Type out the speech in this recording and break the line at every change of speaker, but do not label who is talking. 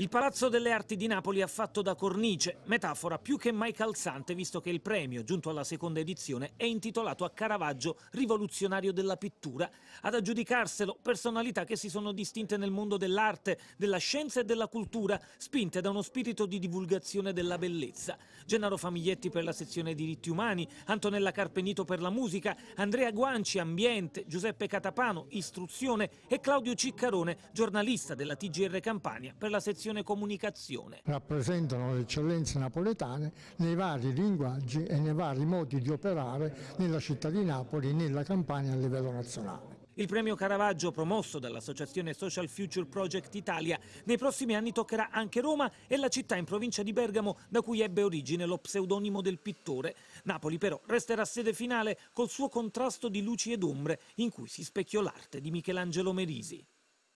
Il Palazzo delle Arti di Napoli ha fatto da cornice, metafora più che mai calzante visto che il premio, giunto alla seconda edizione, è intitolato a Caravaggio, rivoluzionario della pittura. Ad aggiudicarselo personalità che si sono distinte nel mondo dell'arte, della scienza e della cultura, spinte da uno spirito di divulgazione della bellezza. Gennaro Famiglietti per la sezione diritti umani, Antonella Carpenito per la musica, Andrea Guanci ambiente, Giuseppe Catapano istruzione e Claudio Ciccarone, giornalista della TGR Campania per la sezione Fondazione Comunicazione.
Rappresentano le eccellenze napoletane nei vari linguaggi e nei vari modi di operare nella città di Napoli e nella campagna a livello nazionale.
Il premio Caravaggio, promosso dall'associazione Social Future Project Italia, nei prossimi anni toccherà anche Roma e la città in provincia di Bergamo da cui ebbe origine lo pseudonimo del pittore. Napoli però resterà sede finale col suo contrasto di luci ed ombre in cui si specchiò l'arte di Michelangelo Merisi.